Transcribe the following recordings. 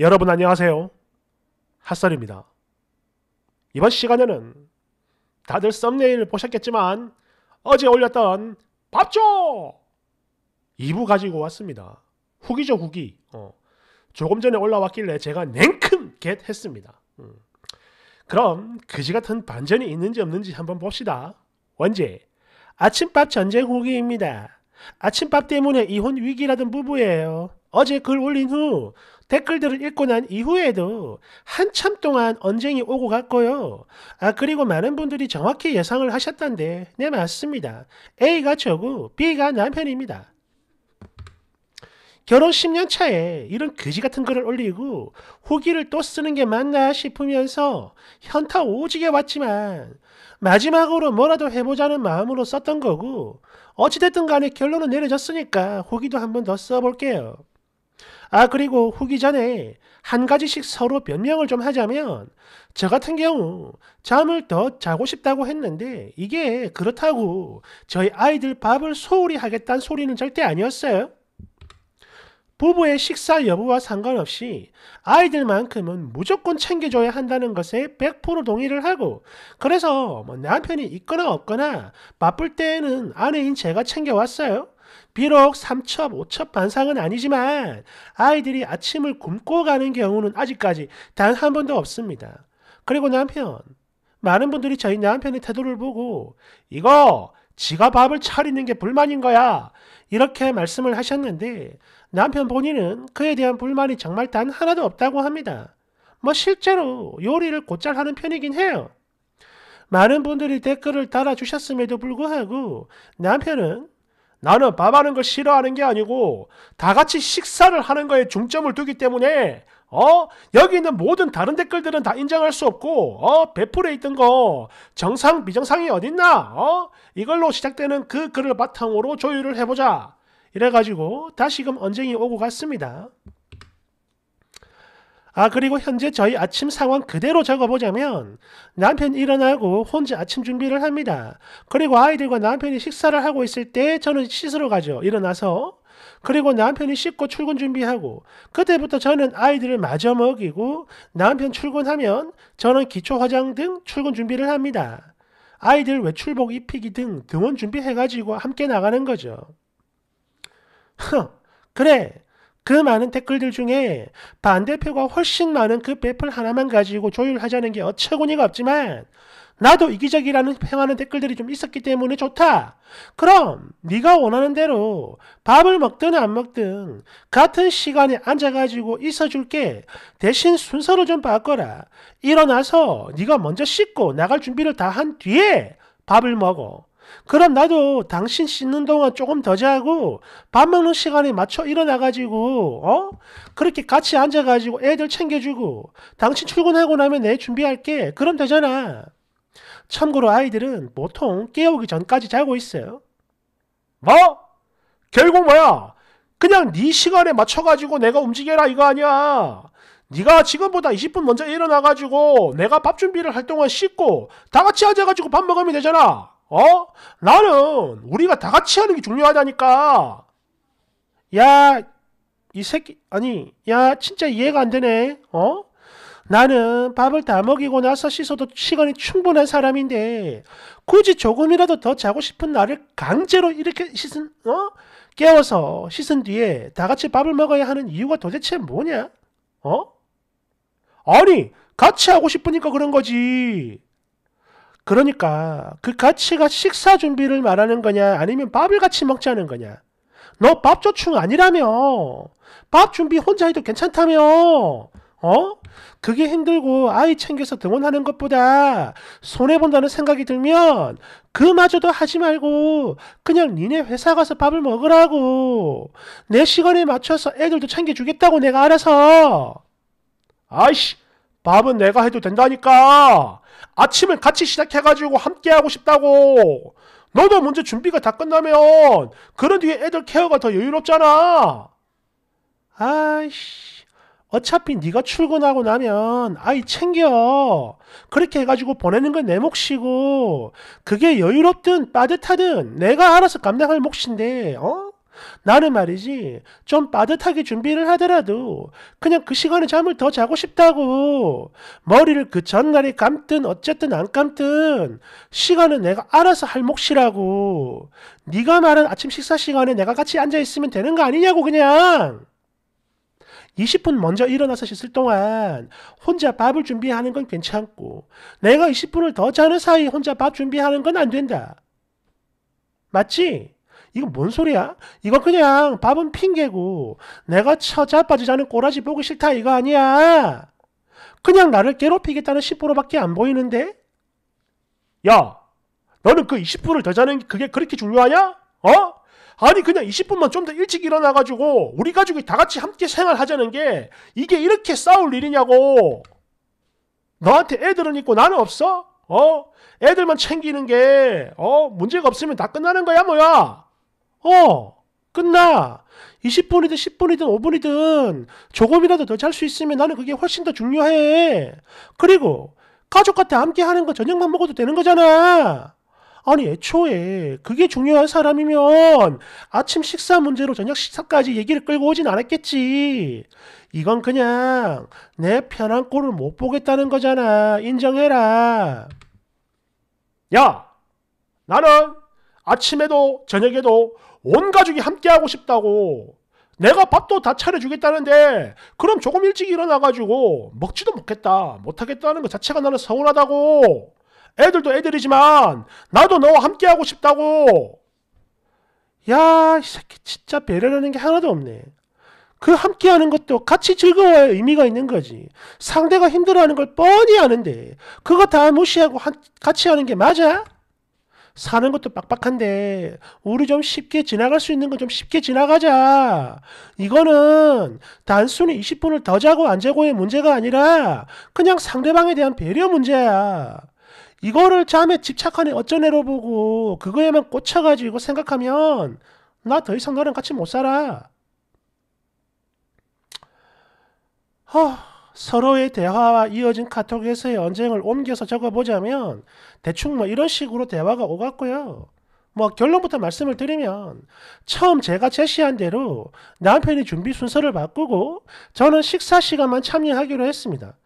여러분 안녕하세요. 핫설입니다. 이번 시간에는 다들 썸네일 보셨겠지만 어제 올렸던 밥조 2부 가지고 왔습니다. 후기죠 후기. 어. 조금 전에 올라왔길래 제가 냉큼 겟 했습니다. 음. 그럼 그지같은 반전이 있는지 없는지 한번 봅시다. 원제 아침밥 전쟁 후기입니다. 아침밥 때문에 이혼 위기라던 부부예요. 어제 글 올린 후 댓글들을 읽고 난 이후에도 한참 동안 언쟁이 오고 갔고요. 아 그리고 많은 분들이 정확히 예상을 하셨던데 네 맞습니다. A가 저고 B가 남편입니다. 결혼 10년 차에 이런 거지 같은 글을 올리고 후기를 또 쓰는 게 맞나 싶으면서 현타 오지게 왔지만 마지막으로 뭐라도 해보자는 마음으로 썼던 거고 어찌됐든 간에 결론은 내려졌으니까 후기도 한번 더 써볼게요. 아 그리고 후기 전에 한 가지씩 서로 변명을 좀 하자면 저 같은 경우 잠을 더 자고 싶다고 했는데 이게 그렇다고 저희 아이들 밥을 소홀히 하겠다는 소리는 절대 아니었어요. 부부의 식사 여부와 상관없이 아이들만큼은 무조건 챙겨줘야 한다는 것에 100% 동의를 하고 그래서 뭐 남편이 있거나 없거나 바쁠 때에는 아내인 제가 챙겨왔어요. 비록 3첩, 5첩 반상은 아니지만 아이들이 아침을 굶고 가는 경우는 아직까지 단 한 번도 없습니다. 그리고 남편, 많은 분들이 저희 남편의 태도를 보고 이거 지가 밥을 차리는 게 불만인 거야 이렇게 말씀을 하셨는데 남편 본인은 그에 대한 불만이 정말 단 하나도 없다고 합니다. 뭐 실제로 요리를 곧잘 하는 편이긴 해요. 많은 분들이 댓글을 달아주셨음에도 불구하고 남편은 나는 밥하는 걸 싫어하는 게 아니고 다 같이 식사를 하는 거에 중점을 두기 때문에 어? 여기 있는 모든 다른 댓글들은 다 인정할 수 없고 어? 베풀에 있던 거 정상 비정상이 어딨나? 어? 이걸로 시작되는 그 글을 바탕으로 조율을 해보자. 이래가지고 다시금 언쟁이 오고 갔습니다. 아 그리고 현재 저희 아침 상황 그대로 적어보자면 남편이 일어나고 혼자 아침 준비를 합니다. 그리고 아이들과 남편이 식사를 하고 있을 때 저는 씻으러 가죠. 일어나서 그리고 남편이 씻고 출근 준비하고 그때부터 저는 아이들을 마저 먹이고 남편 출근하면 저는 기초 화장 등 출근 준비를 합니다. 아이들 외출복 입히기 등 등원 준비해가지고 함께 나가는 거죠. 흥, 그래 그 많은 댓글들 중에 반대표가 훨씬 많은 그 배플 하나만 가지고 조율하자는 게 어처구니가 없지만 나도 이기적이라는 평하는 댓글들이 좀 있었기 때문에 좋다. 그럼 네가 원하는 대로 밥을 먹든 안 먹든 같은 시간에 앉아가지고 있어줄게. 대신 순서를 좀 바꿔라. 일어나서 네가 먼저 씻고 나갈 준비를 다 한 뒤에 밥을 먹어. 그럼 나도 당신 씻는 동안 조금 더 자고 밥 먹는 시간에 맞춰 일어나가지고 어 그렇게 같이 앉아가지고 애들 챙겨주고 당신 출근하고 나면 내 준비할게 그럼 되잖아. 참고로 아이들은 보통 깨우기 전까지 자고 있어요. 뭐? 결국 뭐야? 그냥 네 시간에 맞춰가지고 내가 움직여라 이거 아니야. 네가 지금보다 20분 먼저 일어나가지고 내가 밥 준비를 할 동안 씻고 다 같이 앉아가지고 밥 먹으면 되잖아. 어? 나는 우리가 다 같이 하는 게 중요하다니까. 야, 이 새끼, 아니, 야, 진짜 이해가 안 되네. 어? 나는 밥을 다 먹이고 나서 씻어도 시간이 충분한 사람인데 굳이 조금이라도 더 자고 싶은 나를 강제로 이렇게 씻은 어 깨워서 씻은 뒤에 다 같이 밥을 먹어야 하는 이유가 도대체 뭐냐? 어? 아니 같이 하고 싶으니까 그런 거지. 그러니까 그 가치가 식사 준비를 말하는 거냐 아니면 밥을 같이 먹자는 거냐 너 밥조충 아니라며 밥 준비 혼자 해도 괜찮다며 어? 그게 힘들고 아이 챙겨서 등원하는 것보다 손해본다는 생각이 들면 그마저도 하지 말고 그냥 니네 회사 가서 밥을 먹으라고 내 시간에 맞춰서 애들도 챙겨주겠다고 내가 알아서 아이씨 밥은 내가 해도 된다니까. 아침을 같이 시작해가지고 함께 하고 싶다고. 너도 먼저 준비가 다 끝나면 그런 뒤에 애들 케어가 더 여유롭잖아. 아이씨. 어차피 네가 출근하고 나면 아이 챙겨. 그렇게 해가지고 보내는 건 내 몫이고 그게 여유롭든 빠듯하든 내가 알아서 감당할 몫인데 어? 나는 말이지 좀 빠듯하게 준비를 하더라도 그냥 그 시간에 잠을 더 자고 싶다고 머리를 그 전날에 감든 어쨌든 안 감든 시간은 내가 알아서 할 몫이라고 네가 말한 아침 식사 시간에 내가 같이 앉아 있으면 되는 거 아니냐고 그냥 20분 먼저 일어나서 씻을 동안 혼자 밥을 준비하는 건 괜찮고 내가 20분을 더 자는 사이 혼자 밥 준비하는 건 안 된다. 맞지? 이거 뭔 소리야? 이거 그냥 밥은 핑계고 내가 처자 빠지자는 꼬라지 보기 싫다 이거 아니야. 그냥 나를 괴롭히겠다는 10%밖에 안 보이는데? 야, 너는 그 20%를 더 자는 그게 그렇게 중요하냐? 어? 아니 그냥 20분만 좀 더 일찍 일어나가지고 우리 가족이 다 같이 함께 생활하자는 게 이게 이렇게 싸울 일이냐고. 너한테 애들은 있고 나는 없어? 어? 애들만 챙기는 게, 어? 문제가 없으면 다 끝나는 거야, 뭐야? 어, 끝나. 20분이든 10분이든 5분이든 조금이라도 더 잘 수 있으면 나는 그게 훨씬 더 중요해. 그리고 가족한테 함께 하는 거 저녁만 먹어도 되는 거잖아. 아니 애초에 그게 중요한 사람이면 아침 식사 문제로 저녁 식사까지 얘기를 끌고 오진 않았겠지. 이건 그냥 내 편한 꼴을 못 보겠다는 거잖아. 인정해라. 야! 나는 아침에도 저녁에도 온 가족이 함께하고 싶다고 내가 밥도 다 차려주겠다는데 그럼 조금 일찍 일어나가지고 먹지도 못겠다 못하겠다는 것 자체가 나는 서운하다고 애들도 애들이지만 나도 너와 함께하고 싶다고 야 이 새끼 진짜 배려라는 게 하나도 없네 그 함께하는 것도 같이 즐거워야 의미가 있는 거지 상대가 힘들어하는 걸 뻔히 아는데 그거 다 무시하고 한, 같이 하는 게 맞아? 사는 것도 빡빡한데 우리 좀 쉽게 지나갈 수 있는 건 좀 쉽게 지나가자. 이거는 단순히 20분을 더 자고 안 자고의 문제가 아니라 그냥 상대방에 대한 배려 문제야. 이거를 잠에 집착하는 어쩌네로 보고 그거에만 꽂혀가지고 생각하면 나 더 이상 너랑 같이 못 살아. 허... 서로의 대화와 이어진 카톡에서의 언쟁을 옮겨서 적어보자면 대충 뭐 이런 식으로 대화가 오갔고요. 뭐 결론부터 말씀을 드리면 처음 제가 제시한 대로 남편이 준비 순서를 바꾸고 저는 식사 시간만 참여하기로 했습니다.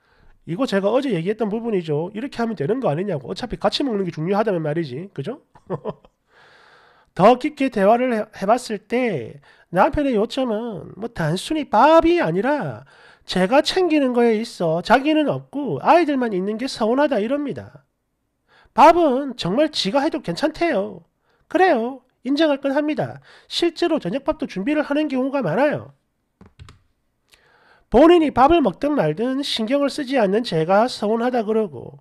이거 제가 어제 얘기했던 부분이죠. 이렇게 하면 되는 거 아니냐고. 어차피 같이 먹는 게 중요하다면 말이지. 그죠? 더 깊게 대화를 해봤을 때 남편의 요점은 뭐 단순히 밥이 아니라 제가 챙기는 거에 있어 자기는 없고 아이들만 있는 게 서운하다 이럽니다. 밥은 정말 지가 해도 괜찮대요. 그래요. 인정할 건 합니다. 실제로 저녁밥도 준비를 하는 경우가 많아요. 본인이 밥을 먹든 말든 신경을 쓰지 않는 제가 서운하다 그러고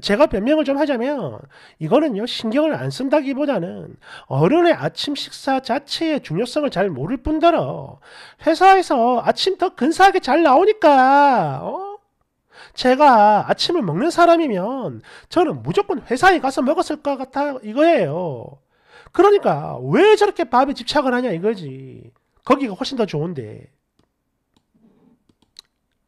제가 변명을 좀 하자면 이거는요 신경을 안 쓴다기보다는 어른의 아침 식사 자체의 중요성을 잘 모를 뿐더러 회사에서 아침 더 근사하게 잘 나오니까 어? 제가 아침을 먹는 사람이면 저는 무조건 회사에 가서 먹었을 것 같아 이거예요 그러니까 왜 저렇게 밥에 집착을 하냐 이거지 거기가 훨씬 더 좋은데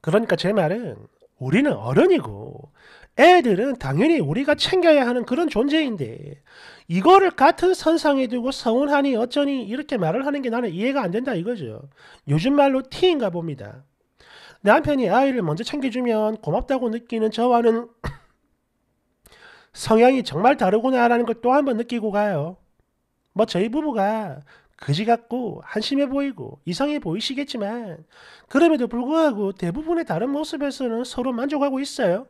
그러니까 제 말은 우리는 어른이고 애들은 당연히 우리가 챙겨야 하는 그런 존재인데 이거를 같은 선상에 두고 서운하니 어쩌니 이렇게 말을 하는 게 나는 이해가 안 된다 이거죠. 요즘 말로 티인가 봅니다. 남편이 아이를 먼저 챙겨주면 고맙다고 느끼는 저와는 성향이 정말 다르구나라는 걸 또 한 번 느끼고 가요. 뭐 저희 부부가 거지 같고 한심해 보이고 이상해 보이시겠지만 그럼에도 불구하고 대부분의 다른 모습에서는 서로 만족하고 있어요.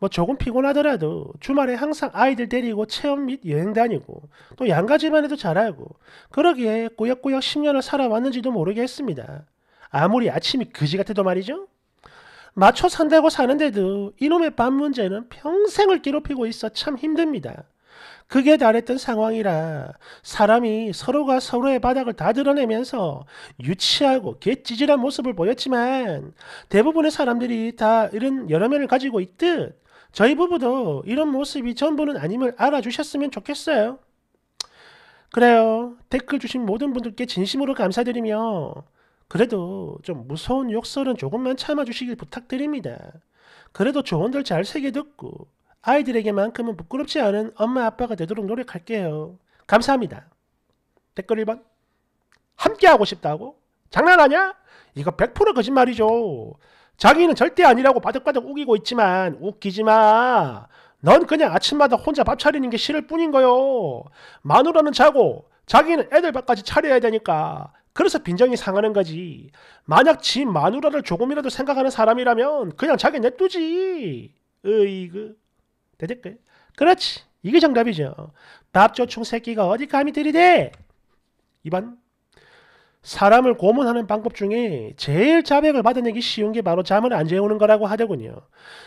뭐 조금 피곤하더라도 주말에 항상 아이들 데리고 체험 및 여행 다니고 또 양가 지만해도잘하고 그러기에 꾸역꾸역 10년을 살아왔는지도 모르게 했습니다. 아무리 아침이 그지 같아도 말이죠. 맞춰 산다고 사는데도 이놈의 밥 문제는 평생을 괴롭히고 있어 참 힘듭니다. 그게 달했던 상황이라 사람이 서로가 서로의 바닥을 다 드러내면서 유치하고 개찌질한 모습을 보였지만 대부분의 사람들이 다 이런 여러 면을 가지고 있듯 저희 부부도 이런 모습이 전부는 아님을 알아주셨으면 좋겠어요. 그래요. 댓글 주신 모든 분들께 진심으로 감사드리며 그래도 좀 무서운 욕설은 조금만 참아주시길 부탁드립니다. 그래도 조언들 잘 새겨 듣고 아이들에게만큼은 부끄럽지 않은 엄마 아빠가 되도록 노력할게요. 감사합니다. 댓글 1번 함께하고 싶다고? 장난하냐? 이거 100% 거짓말이죠. 자기는 절대 아니라고 바득바득 우기고 있지만 웃기지 마. 넌 그냥 아침마다 혼자 밥 차리는 게 싫을 뿐인 거요. 마누라는 자고 자기는 애들 밥까지 차려야 되니까 그래서 빈정이 상하는 거지. 만약 지 마누라를 조금이라도 생각하는 사람이라면 그냥 자기 냅두지. 으이그. 대댓글. 그렇지. 이게 정답이죠. 밥조충 새끼가 어디 감히 들이대. 이번 사람을 고문하는 방법 중에 제일 자백을 받아내기 쉬운 게 바로 잠을 안 재우는 거라고 하더군요.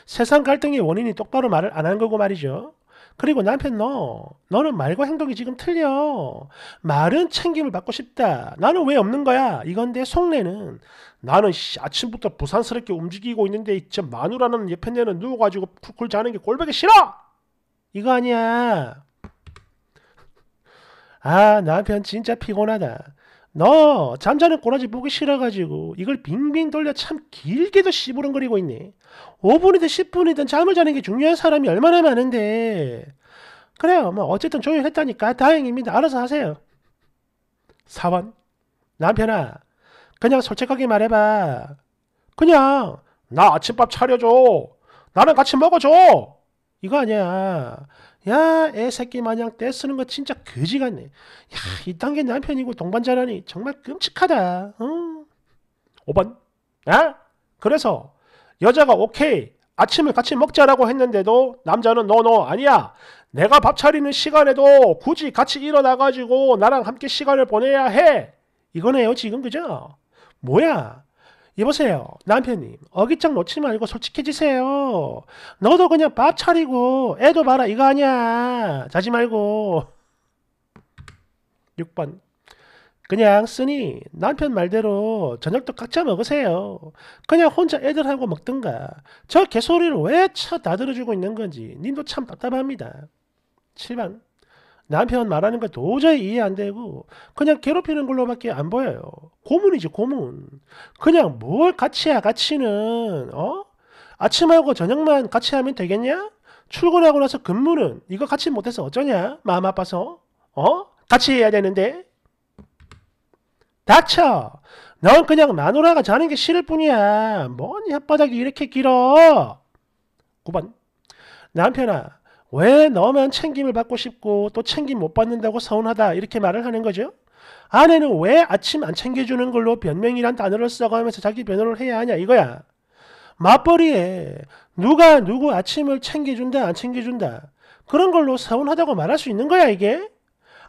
세상 갈등의 원인이 똑바로 말을 안 한 거고 말이죠. 그리고 남편 너, 너는 말과 행동이 지금 틀려. 말은 챙김을 받고 싶다. 나는 왜 없는 거야? 이건데 속내는 나는 씨, 아침부터 부산스럽게 움직이고 있는데 저 마누라는 옆에내는 누워가지고 쿨쿨 자는 게꼴보이 싫어. 이거 아니야. 아 남편 진짜 피곤하다. 너 잠자는 꼬라지 보기 싫어가지고 이걸 빙빙 돌려 참 길게도 시부름거리고 있네. 5분이든 10분이든 잠을 자는 게 중요한 사람이 얼마나 많은데. 그래요. 뭐 어쨌든 조용했다니까 다행입니다. 알아서 하세요. 4번 남편아 그냥 솔직하게 말해봐. 그냥 나 아침밥 차려줘. 나랑 같이 먹어줘. 이거 아니야. 야, 애 새끼 마냥 떼쓰는 거 진짜 거지 같네. 야, 이딴 게 남편이고 동반자라니 정말 끔찍하다. 어? 5번. 아? 그래서 여자가 오케이. 아침을 같이 먹자라고 했는데도 남자는 너 너 아니야. 내가 밥 차리는 시간에도 굳이 같이 일어나 가지고 나랑 함께 시간을 보내야 해. 이거네요, 지금 그죠? 뭐야? 여보세요 남편님 어기장 놓지 말고 솔직해지세요 너도 그냥 밥 차리고 애도 봐라 이거 아니야 자지 말고 6번 그냥 쓰니 남편 말대로 저녁도 각자 먹으세요. 그냥 혼자 애들하고 먹든가. 저 개소리를 왜쳐 다들어주고 있는 건지 님도 참 답답합니다. 7번 남편 말하는 거 도저히 이해 안 되고 그냥 괴롭히는 걸로밖에 안 보여요. 고문이지 고문. 그냥 뭘 같이 야 같이는 어? 아침하고 저녁만 같이 하면 되겠냐? 출근하고 나서 근무는 이거 같이 못해서 어쩌냐? 마음 아파서 어? 같이 해야 되는데 닥쳐! 넌 그냥 마누라가 자는 게 싫을 뿐이야. 뭔 혓바닥이 이렇게 길어? 9번 남편아 왜 너만 챙김을 받고 싶고 또 챙김 못 받는다고 서운하다 이렇게 말을 하는 거죠. 아내는 왜 아침 안 챙겨주는 걸로 변명이란 단어를 써가면서 자기 변호를 해야 하냐 이거야. 맞벌이에 누가 누구 아침을 챙겨준다 안 챙겨준다 그런 걸로 서운하다고 말할 수 있는 거야 이게.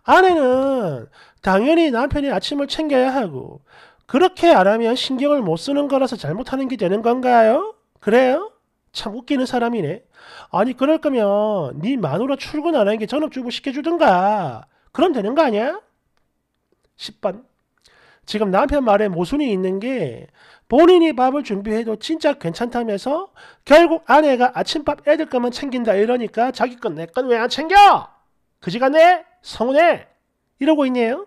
아내는 당연히 남편이 아침을 챙겨야 하고 그렇게 안 하면 신경을 못 쓰는 거라서 잘못하는 게 되는 건가요? 그래요? 참 웃기는 사람이네. 아니 그럴 거면 네 마누라 출근 안 하는 게 전업주부 시켜주든가. 그럼 되는 거 아니야? 10번 지금 남편 말에 모순이 있는 게 본인이 밥을 준비해도 진짜 괜찮다면서 결국 아내가 아침밥 애들 것만 챙긴다 이러니까 자기 건 내 건 왜 안 챙겨? 그지간에 성운해 이러고 있네요.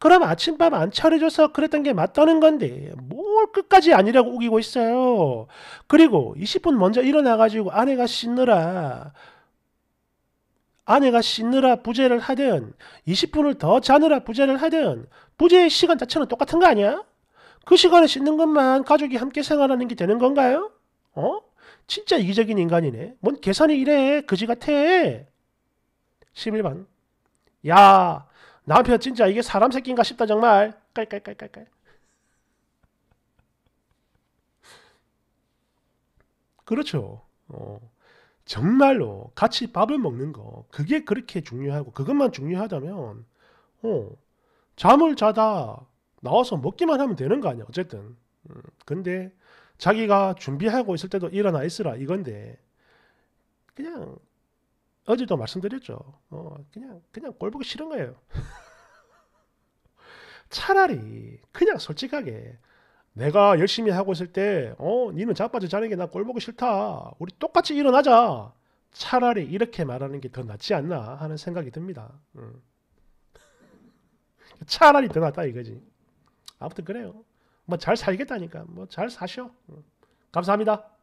그럼 아침밥 안 차려줘서 그랬던 게 맞다는 건데 뭐 정말 끝까지 아니라고 우기고 있어요. 그리고 20분 먼저 일어나가지고 아내가 씻느라 아내가 씻느라 부재를 하든 20분을 더 자느라 부재를 하든 부재의 시간 자체는 똑같은 거 아니야? 그 시간에 씻는 것만 가족이 함께 생활하는 게 되는 건가요? 어? 진짜 이기적인 인간이네. 뭔 계산이 이래. 그지 같아. 11번. 야, 남편 진짜 이게 사람 새끼인가 싶다 정말. 깔깔깔깔깔. 그렇죠. 어, 정말로 같이 밥을 먹는 거 그게 그렇게 중요하고 그것만 중요하다면 어, 잠을 자다 나와서 먹기만 하면 되는 거 아니야 어쨌든 음, 근데 자기가 준비하고 있을 때도 일어나 있으라 이건데 그냥 어제도 말씀드렸죠 어, 그냥 그냥 꼴 보기 싫은 거예요 차라리 그냥 솔직하게 내가 열심히 하고 있을 때, 어, 니는 자빠져 자는 게 나 꼴보기 싫다. 우리 똑같이 일어나자. 차라리 이렇게 말하는 게 더 낫지 않나 하는 생각이 듭니다. 음. 차라리 더 낫다 이거지. 아무튼 그래요. 뭐 잘 살겠다니까. 뭐 잘 사셔. 음. 감사합니다.